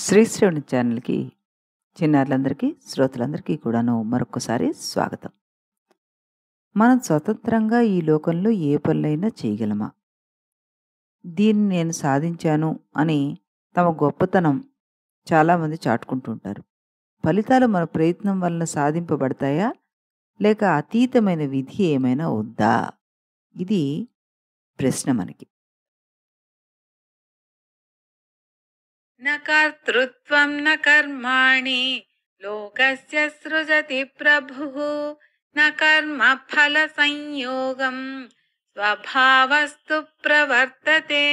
శ్రీశ్రేణి ఛానల్కి చిన్నారులందరికీ శ్రోతలందరికీ కూడాను మరొకసారి స్వాగతం మనం స్వతంత్రంగా ఈ లోకంలో ఏ పనులైనా చేయగలమా దీన్ని నేను సాధించాను అని తమ గొప్పతనం చాలామంది చాటుకుంటుంటారు ఫలితాలు మన ప్రయత్నం వలన సాధింపబడతాయా లేక అతీతమైన విధి ఏమైనా ఉందా ఇది ప్రశ్న మనకి న కర్మాణి न సృజతి ప్రభు న కర్మ ఫల సంయోగం స్వభావస్తు ప్రవర్తతే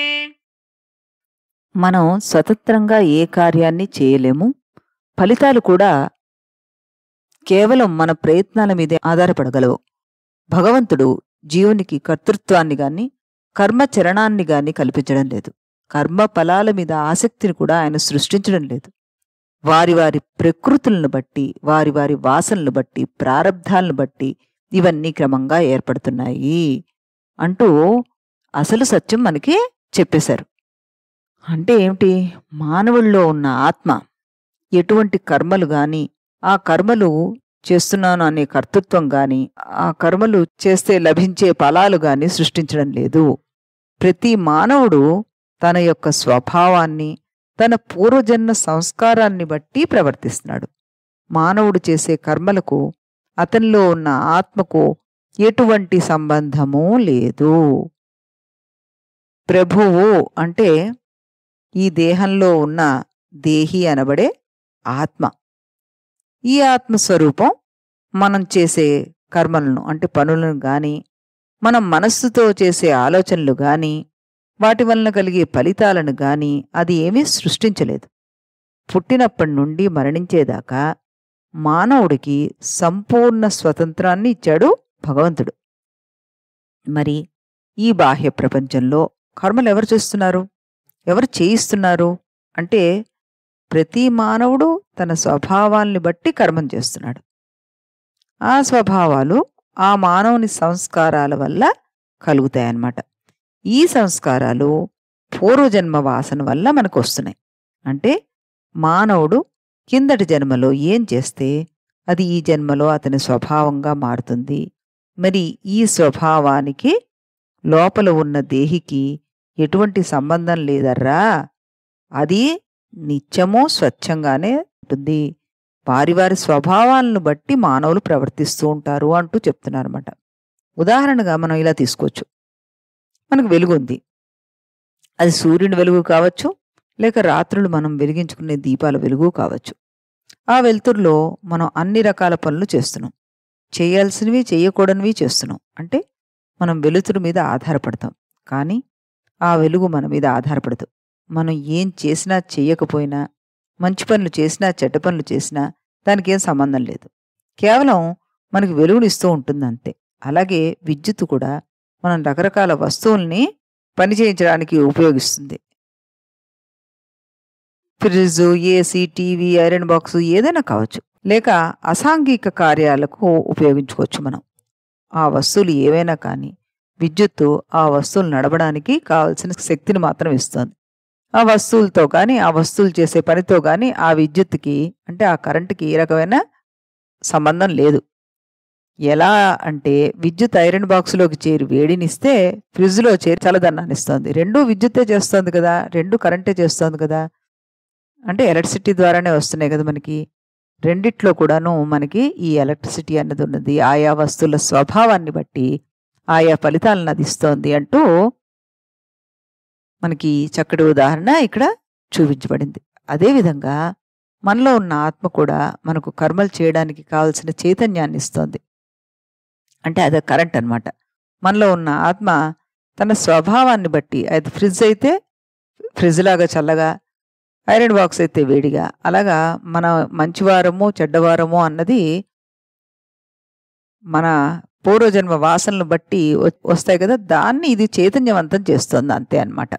మనం స్వతంత్రంగా ఏ కార్యాన్ని చేయలేము ఫలితాలు కూడా కేవలం మన ప్రయత్నాల మీదే ఆధారపడగలవు భగవంతుడు జీవునికి కర్తృత్వాన్ని గాని కర్మచరణాన్ని గాని కల్పించడం లేదు కర్మ ఫలాల మీద ఆసక్తిని కూడా ఆయన సృష్టించడం లేదు వారి వారి ప్రకృతులను బట్టి వారి వారి వాసనలు బట్టి ప్రారంధాలను బట్టి ఇవన్నీ క్రమంగా ఏర్పడుతున్నాయి అంటూ అసలు సత్యం మనకి చెప్పేశారు అంటే ఏమిటి మానవుల్లో ఉన్న ఆత్మ ఎటువంటి కర్మలు కానీ ఆ కర్మలు చేస్తున్నాను అనే కర్తృత్వం కానీ ఆ కర్మలు చేస్తే లభించే ఫలాలు కానీ సృష్టించడం లేదు ప్రతి మానవుడు తన యొక్క స్వభావాన్ని తన పూర్వజన్మ సంస్కారాన్ని బట్టి ప్రవర్తిస్తున్నాడు మానవుడు చేసే కర్మలకు అతనిలో ఉన్న ఆత్మకు ఎటువంటి సంబంధము లేదు ప్రభువు అంటే ఈ దేహంలో ఉన్న దేహి అనబడే ఆత్మ ఈ ఆత్మస్వరూపం మనం చేసే కర్మలను అంటే పనులను కానీ మనం మనస్సుతో చేసే ఆలోచనలు కానీ వాటి వలన కలిగే ఫలితాలను గాని అది ఏమీ సృష్టించలేదు పుట్టినప్పటి నుండి మరణించేదాకా మానవుడికి సంపూర్ణ స్వతంత్రాన్ని ఇచ్చాడు భగవంతుడు మరి ఈ బాహ్య ప్రపంచంలో కర్మలు ఎవరు చేస్తున్నారు ఎవరు చేయిస్తున్నారు అంటే ప్రతి మానవుడు తన స్వభావాల్ని బట్టి కర్మం చేస్తున్నాడు ఆ స్వభావాలు ఆ మానవుని సంస్కారాల వల్ల కలుగుతాయన్నమాట ఈ సంస్కారాలు పూర్వజన్మ వాసన వల్ల మనకు వస్తున్నాయి అంటే మానవుడు కిందటి జన్మలో ఏం చేస్తే అది ఈ జన్మలో అతని స్వభావంగా మారుతుంది మరి ఈ స్వభావానికి లోపల ఉన్న దేహికి ఎటువంటి సంబంధం లేదర్రా అది నిత్యము స్వచ్ఛంగానే ఉంటుంది వారి వారి స్వభావాలను బట్టి మానవులు ప్రవర్తిస్తూ ఉంటారు అంటూ చెప్తున్నారన్నమాట ఉదాహరణగా మనం ఇలా తీసుకోవచ్చు మనకు వెలుగుంది అది సూర్యుని వెలుగు కావచ్చు లేక రాత్రులు మనం వెలిగించుకునే దీపాల వెలుగు కావచ్చు ఆ వెలుతురులో మనం అన్ని రకాల పనులు చేస్తున్నాం చేయాల్సినవి చేయకూడనివి చేస్తున్నాం అంటే మనం వెలుతురు మీద ఆధారపడతాం కానీ ఆ వెలుగు మన మీద ఆధారపడదు మనం ఏం చేసినా చేయకపోయినా మంచి పనులు చేసినా చెడ్డ పనులు చేసినా దానికి ఏం సంబంధం లేదు కేవలం మనకి వెలుగునిస్తూ ఉంటుంది అంతే అలాగే విద్యుత్ కూడా మనం రకరకాల వస్తువుల్ని పని చేయించడానికి ఉపయోగిస్తుంది fridge AC TV iron box ఏదైనా కావచ్చు లేక అసాంఘిక కార్యాలకు ఉపయోగించుకోవచ్చు మనం ఆ వస్తువులు ఏవైనా కానీ విద్యుత్తు ఆ వస్తువులు నడపడానికి కావలసిన శక్తిని మాత్రం ఇస్తుంది ఆ వస్తువులతో కానీ ఆ వస్తువులు చేసే పనితో కానీ ఆ విద్యుత్కి అంటే ఆ కరెంటుకి ఏ రకమైన సంబంధం లేదు ఎలా అంటే విద్యుత్ ఐరన్ బాక్స్లోకి చేరి వేడినిస్తే ఫ్రిడ్జ్లో చేరి చల్లదన్నాన్ని ఇస్తుంది రెండు విద్యుత్తే చేస్తుంది కదా రెండు కరెంటే చేస్తుంది కదా అంటే ఎలక్ట్రిసిటీ ద్వారానే వస్తున్నాయి కదా మనకి రెండిట్లో కూడాను మనకి ఈ ఎలక్ట్రిసిటీ అన్నది ఉన్నది ఆయా వస్తువుల స్వభావాన్ని బట్టి ఆయా ఫలితాలను అది ఇస్తోంది అంటూ మనకి చక్కటి ఉదాహరణ ఇక్కడ చూపించబడింది అదేవిధంగా మనలో ఉన్న ఆత్మ కూడా మనకు కర్మలు చేయడానికి కావలసిన చైతన్యాన్ని ఇస్తోంది అంటే అది కరెంట్ అనమాట మనలో ఉన్న ఆత్మ తన స్వభావాన్ని బట్టి అది ఫ్రిడ్జ్ అయితే ఫ్రిడ్జ్ లాగా చల్లగా ఐరన్ బాక్స్ అయితే వేడిగా అలాగా మన మంచివారము చెడ్డవారము అన్నది మన పూర్వజన్మ వాసనలు బట్టి వస్తాయి కదా దాన్ని ఇది చైతన్యవంతం చేస్తుంది అంతే అనమాట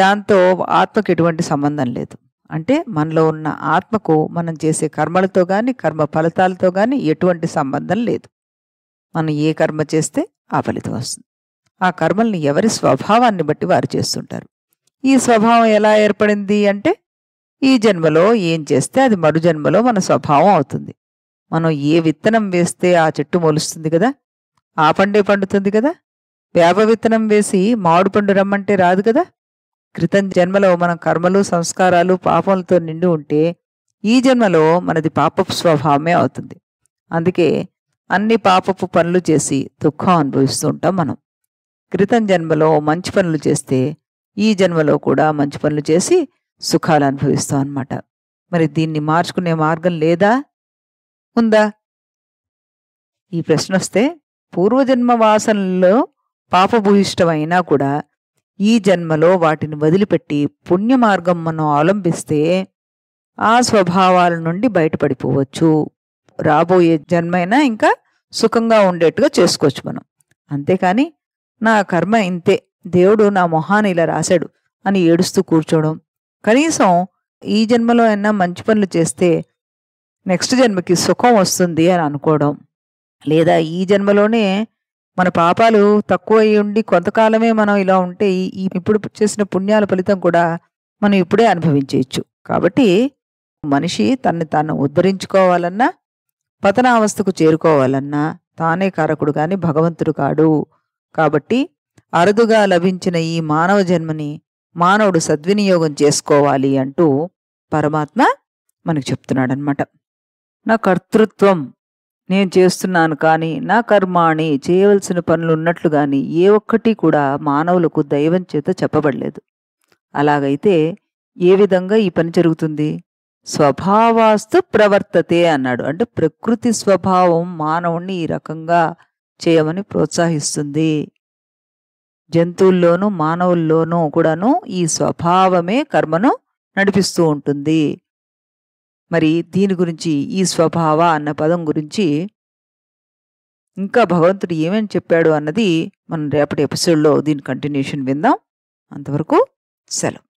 దాంతో ఆత్మకు ఎటువంటి సంబంధం లేదు అంటే మనలో ఉన్న ఆత్మకు మనం చేసే కర్మలతో కానీ కర్మ ఫలితాలతో కానీ ఎటువంటి సంబంధం లేదు మనం ఏ కర్మ చేస్తే ఆ ఫలితం వస్తుంది ఆ కర్మల్ని ఎవరి స్వభావాన్ని బట్టి వారు చేస్తుంటారు ఈ స్వభావం ఎలా ఏర్పడింది అంటే ఈ జన్మలో ఏం చేస్తే అది మరు జన్మలో మన స్వభావం అవుతుంది మనం ఏ విత్తనం వేస్తే ఆ చెట్టు మొలుస్తుంది కదా ఆ పండే పండుతుంది కదా వేప విత్తనం వేసి మామిడి పండు రమ్మంటే రాదు కదా క్రితం జన్మలో మనం కర్మలు సంస్కారాలు పాపములతో నిండి ఉంటే ఈ జన్మలో మనది పాప స్వభావమే అవుతుంది అందుకే అన్ని పాపపు పనులు చేసి దుఃఖం అనుభవిస్తుంటాం మనం క్రితం జన్మలో మంచి పనులు చేస్తే ఈ జన్మలో కూడా మంచి పనులు చేసి సుఖాలు అనుభవిస్తాం అన్నమాట మరి దీన్ని మార్చుకునే మార్గం లేదా ఉందా ఈ ప్రశ్న వస్తే పూర్వజన్మ వాసనల్లో పాపభూయిష్టమైనా కూడా ఈ జన్మలో వాటిని వదిలిపెట్టి పుణ్య మార్గం మనం అవలంబిస్తే ఆ స్వభావాల నుండి బయటపడిపోవచ్చు రాబోయే జన్మైనా ఇంకా సుఖంగా ఉండేట్టుగా చేసుకోవచ్చు మనం అంతేకాని నా కర్మ ఇంతే దేవుడు నా మొహాన్ని ఇలా రాశాడు అని ఏడుస్తూ కూర్చోవడం కనీసం ఈ జన్మలో అయినా మంచి పనులు చేస్తే నెక్స్ట్ జన్మకి సుఖం వస్తుంది అని అనుకోవడం లేదా ఈ జన్మలోనే మన పాపాలు తక్కువ అయి ఉండి కొంతకాలమే మనం ఇలా ఉంటే ఈ ఇప్పుడు చేసిన పుణ్యాల ఫలితం కూడా మనం ఇప్పుడే అనుభవించవచ్చు కాబట్టి మనిషి తన్ని తాను ఉద్ధరించుకోవాలన్నా పతనావస్థకు చేరుకోవాలన్నా తానే కారకుడు కాని భగవంతుడు కాడు కాబట్టి అరుదుగా లభించిన ఈ మానవ జన్మని మానవుడు సద్వినియోగం చేసుకోవాలి అంటూ పరమాత్మ మనకు చెప్తున్నాడనమాట నా కర్తృత్వం నేను చేస్తున్నాను కానీ నా కర్మాణి చేయవలసిన పనులు ఉన్నట్లు కానీ ఏ ఒక్కటి కూడా మానవులకు దైవం చేత చెప్పబడలేదు అలాగైతే ఏ విధంగా ఈ పని జరుగుతుంది స్వభావాస్తు ప్రవర్తతే అన్నాడు అంటే ప్రకృతి స్వభావం మానవుణ్ణి ఈ రకంగా చేయమని ప్రోత్సహిస్తుంది జంతువుల్లోనూ మానవుల్లోనూ కూడాను ఈ స్వభావమే కర్మను నడిపిస్తూ ఉంటుంది మరి దీని గురించి ఈ స్వభావ అన్న పదం గురించి ఇంకా భగవంతుడు ఏమేమి చెప్పాడు అన్నది మనం రేపటి ఎపిసోడ్లో దీని కంటిన్యూషన్ విందాం అంతవరకు సెలవు